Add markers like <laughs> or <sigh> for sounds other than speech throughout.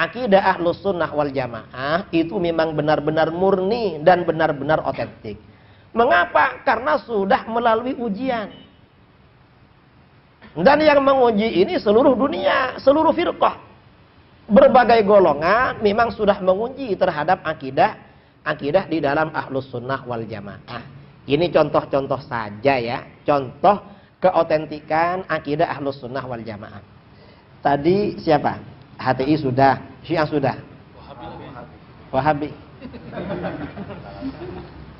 Akidah ahlus sunnah wal jamaah itu memang benar-benar murni dan benar-benar otentik. Mengapa? Karena sudah melalui ujian. Dan yang menguji ini seluruh dunia, seluruh firqah. Berbagai golongan memang sudah menguji terhadap akidah akidah di dalam ahlus sunnah wal jamaah. Ini contoh-contoh saja ya, contoh keotentikan akidah ahlus sunnah wal jamaah. Tadi siapa? HTI sudah Syiah sudah. Wahabi.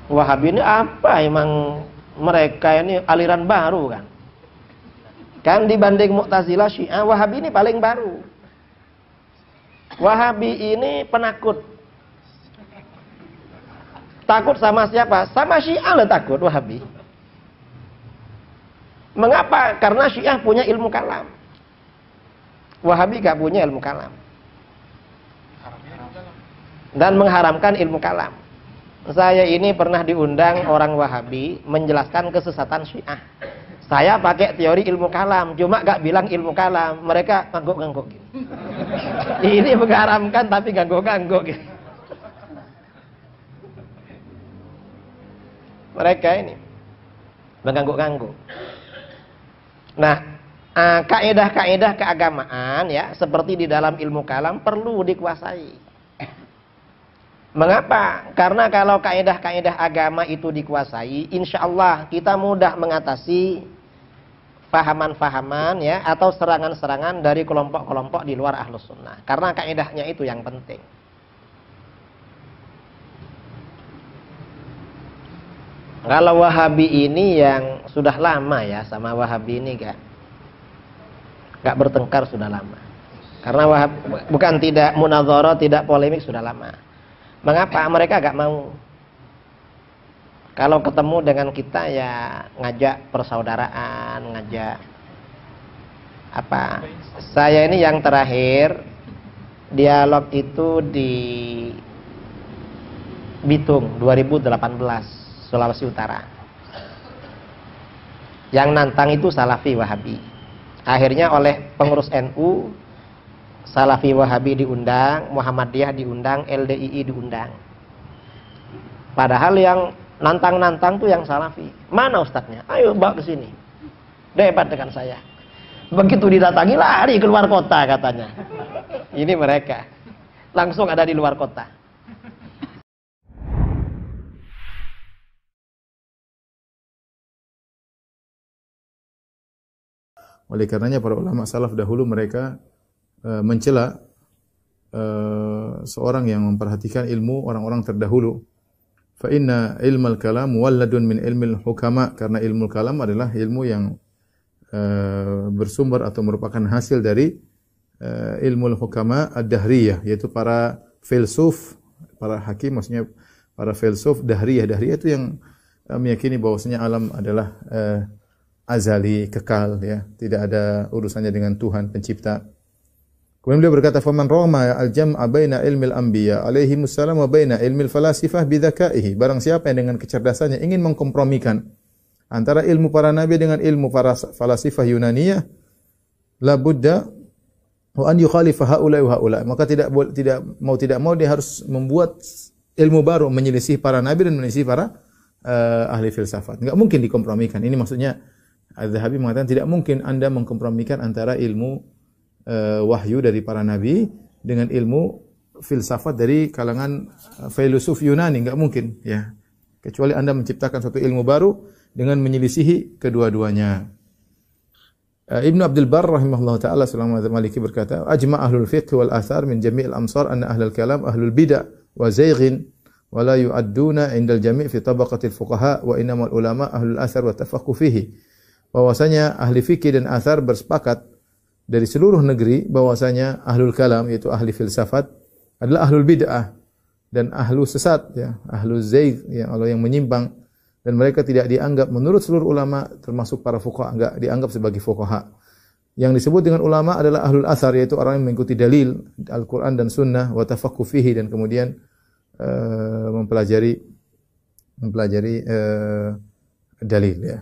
Wahabi ini apa emang mereka ini aliran baru kan? Kan dibanding Mu'tazilah Syiah, Wahabi ini paling baru. Wahabi ini penakut. Takut sama siapa? Sama Syiah lah takut Wahabi. Mengapa? Karena Syiah punya ilmu kalam. Wahabi gak punya ilmu kalam dan mengharamkan ilmu kalam. Saya ini pernah diundang orang Wahabi menjelaskan kesesatan Syiah. Saya pakai teori ilmu kalam, cuma gak bilang ilmu kalam. Mereka ngangguk-ngangguk. Gitu. <laughs> ini mengharamkan tapi ngangguk-ngangguk. Gitu. Mereka ini mengangguk-ngangguk. Nah, ah, kaedah-kaedah keagamaan ya seperti di dalam ilmu kalam perlu dikuasai. Mengapa? Karena kalau kaedah-kaedah agama itu dikuasai, insya Allah kita mudah mengatasi fahaman-fahaman ya atau serangan-serangan dari kelompok-kelompok di luar ahlus sunnah. Karena kaedahnya itu yang penting. Kalau Wahabi ini yang sudah lama ya sama Wahabi ini gak gak bertengkar sudah lama. Karena Wahab bukan tidak munazoro, tidak polemik sudah lama. Mengapa mereka gak mau? Kalau ketemu dengan kita ya ngajak persaudaraan, ngajak apa? Saya ini yang terakhir dialog itu di Bitung 2018 Sulawesi Utara. Yang nantang itu Salafi Wahabi. Akhirnya oleh pengurus NU Salafi Wahabi diundang, Muhammadiyah diundang, LDII diundang. Padahal yang nantang-nantang tuh yang Salafi. Mana ustadznya? Ayo bawa ke sini. Debat dengan saya. Begitu didatangi lari keluar kota katanya. Ini mereka. Langsung ada di luar kota. Oleh karenanya para ulama salaf dahulu mereka Eh, mencela eh, seorang yang memperhatikan ilmu orang-orang terdahulu. Fa inna ilmal kalam walladun min ilmil hukama karena ilmu kalam adalah ilmu yang eh, bersumber atau merupakan hasil dari uh, ilmu hukama ad-dahriyah yaitu para filsuf, para hakim maksudnya para filsuf dahriyah. Dahriyah itu yang meyakini bahwasanya alam adalah uh, azali, kekal ya, tidak ada urusannya dengan Tuhan pencipta. Kemudian beliau berkata, "Faman roma al-jam'a baina ilmil anbiya alaihi musallam wa baina ilmil falasifah bidzakaihi." Barang siapa yang dengan kecerdasannya ingin mengkompromikan antara ilmu para nabi dengan ilmu para falasifah Yunaniyah, la budda wa an yukhalifa haula wa haula. Maka tidak tidak mau tidak mau dia harus membuat ilmu baru menyelisih para nabi dan menyelisih para uh, ahli filsafat. Enggak mungkin dikompromikan. Ini maksudnya Az-Zahabi mengatakan tidak mungkin Anda mengkompromikan antara ilmu uh, wahyu dari para nabi dengan ilmu filsafat dari kalangan eh, filsuf Yunani nggak mungkin ya kecuali anda menciptakan satu ilmu baru dengan menyelisihi kedua-duanya uh, Ibnu Abdul Bar rahimahullah taala sallallahu maliki berkata ajma ahlul fiqh wal athar min jami'il amsar anna ahlul kalam ahlul bid'ah wa zayghin wa la yu'adduna 'indal jami' fi tabaqatil fuqaha wa innamal ulama ahlul athar wa bahwasanya ahli fikih dan athar bersepakat dari seluruh negeri bahwasanya ahlul kalam yaitu ahli filsafat adalah ahlul bid'ah dan ahlu sesat ya, ahlu zaiq ya, Allah yang menyimpang dan mereka tidak dianggap menurut seluruh ulama termasuk para fuqaha enggak dianggap sebagai fuqaha. Yang disebut dengan ulama adalah ahlul asar yaitu orang yang mengikuti dalil Al-Qur'an dan sunnah wa tafaqqu fihi dan kemudian uh, mempelajari mempelajari uh, dalil ya.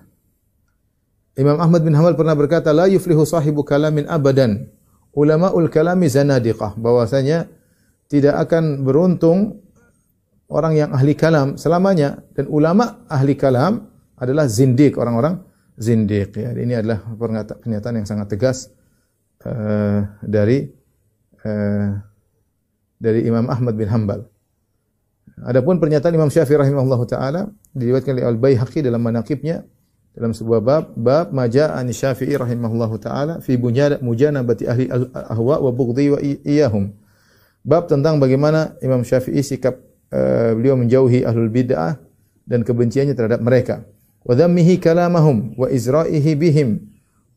Imam Ahmad bin Hamal pernah berkata, "La yuflihu sahibu kalamin abadan." Ulamaul kalami zanadiqah, bahwasanya tidak akan beruntung orang yang ahli kalam selamanya dan ulama ahli kalam adalah zindik, orang-orang zindik ya. Ini adalah pernyataan yang sangat tegas uh, dari uh, dari Imam Ahmad bin Hanbal. Adapun pernyataan Imam Syafi'i rahimahullahu taala diriwayatkan oleh Al-Baihaqi dalam manaqibnya dalam sebuah bab bab majaan Syafi'i rahimahullahu taala fi bunyana mujanabati ahli ahwa wa bughdhi wa iyahum. Bab tentang bagaimana Imam Syafi'i sikap uh, beliau menjauhi ahlul bid'ah dan kebenciannya terhadap mereka. Wa dhammihi kalamahum wa izra'ihi bihim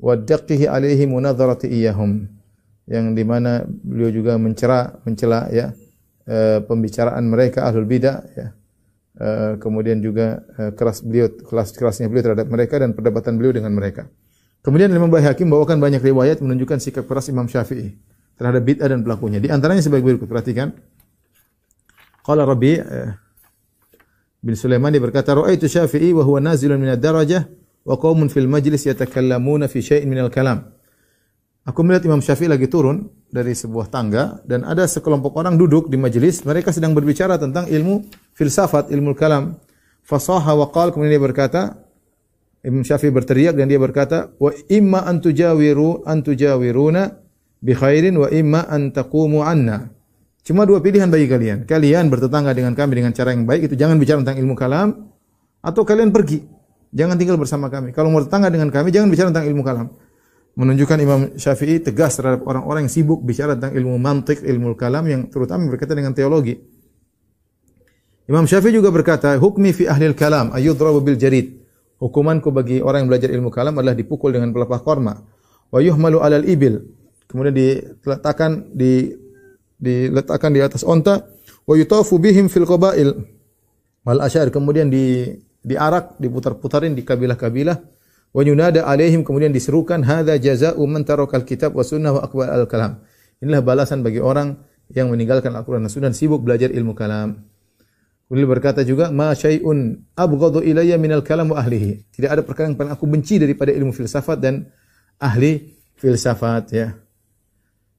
wa daqqihi alaihi munadharati iyahum. Yang di mana beliau juga mencela mencela ya uh, pembicaraan mereka ahlul bid'ah ya. Eh, kemudian juga eh, keras beliau kelas kerasnya beliau terhadap mereka dan perdebatan beliau dengan mereka. Kemudian Imam Bahari Hakim bawakan banyak riwayat menunjukkan sikap keras Imam Syafi'i terhadap bid'ah dan pelakunya. Di antaranya sebagai berikut, perhatikan. Qala Rabi eh, bin Sulaiman dia berkata, "Ra'aitu Syafi'i wa huwa nazilun min ad-darajah wa qaumun fil majlis yatakallamuna fi syai'in min al-kalam." Aku melihat Imam Syafi'i lagi turun dari sebuah tangga dan ada sekelompok orang duduk di majelis mereka sedang berbicara tentang ilmu filsafat ilmu kalam fasaha wa qal kemudian dia berkata Imam Syafi'i berteriak dan dia berkata wa imma an tujawiru an tujawiruna bi khairin wa imma antakumu anna cuma dua pilihan bagi kalian kalian bertetangga dengan kami dengan cara yang baik itu jangan bicara tentang ilmu kalam atau kalian pergi jangan tinggal bersama kami kalau mau bertetangga dengan kami jangan bicara tentang ilmu kalam menunjukkan Imam Syafi'i tegas terhadap orang-orang yang sibuk bicara tentang ilmu mantik, ilmu kalam yang terutama berkaitan dengan teologi. Imam Syafi'i juga berkata, "Hukmi fi ahli kalam ayudrabu bil jarid." Hukumanku bagi orang yang belajar ilmu kalam adalah dipukul dengan pelepah korma. Wa yuhmalu alal ibil. Kemudian diletakkan di diletakkan di atas onta. Wa yutafu bihim fil qabail. mal asyar kemudian di diarak, diputar-putarin di kabilah-kabilah Wa yunada alaihim kemudian diserukan hadza jazaa'u man tarakal kitab wa sunnah wa aqbal al kalam. Inilah balasan bagi orang yang meninggalkan Al-Qur'an dan Sunnah sibuk belajar ilmu kalam. Beliau berkata juga, "Ma syai'un abghadu ilayya al kalam wa ahlihi." Tidak ada perkara yang paling aku benci daripada ilmu filsafat dan ahli filsafat ya.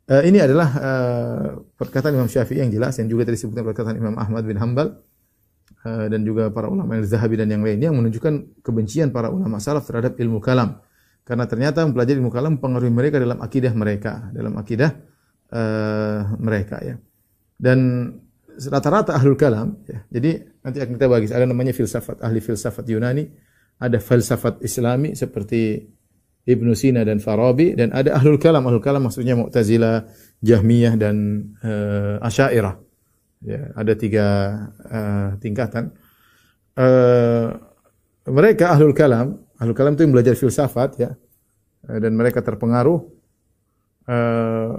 Uh, ini adalah uh, perkataan Imam Syafi'i yang jelas yang juga tadi disebutkan perkataan Imam Ahmad bin Hanbal. Eh, dan juga para ulama Zahabi dan yang lainnya yang menunjukkan kebencian para ulama salaf terhadap ilmu kalam. Karena ternyata mempelajari ilmu kalam pengaruh mereka dalam akidah mereka, dalam akidah uh, mereka ya. Dan rata-rata ahlul kalam ya. Jadi nanti akan kita bagi ada namanya filsafat ahli filsafat Yunani, ada filsafat Islami seperti Ibn Sina dan Farabi dan ada ahlul kalam ahlul kalam maksudnya Mu'tazilah, Jahmiyah dan uh, eh, Asy'ariyah ya ada tiga uh, tingkatan uh, mereka ahlul kalam ahlul kalam itu yang belajar filsafat ya eh, dan mereka terpengaruh uh,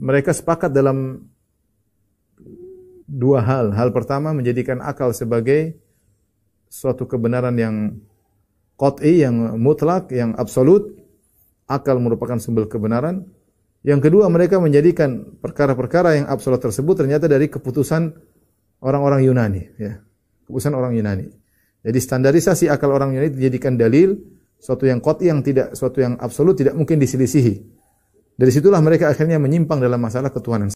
mereka sepakat dalam dua hal hal pertama menjadikan akal sebagai suatu kebenaran yang qot'i yang mutlak yang absolut akal merupakan sumber kebenaran yang kedua, mereka menjadikan perkara-perkara yang absolut tersebut ternyata dari keputusan orang-orang Yunani, ya. Keputusan orang Yunani. Jadi standarisasi akal orang Yunani dijadikan dalil suatu yang kot yang tidak suatu yang absolut tidak mungkin diselisihi. Dari situlah mereka akhirnya menyimpang dalam masalah ketuhanan.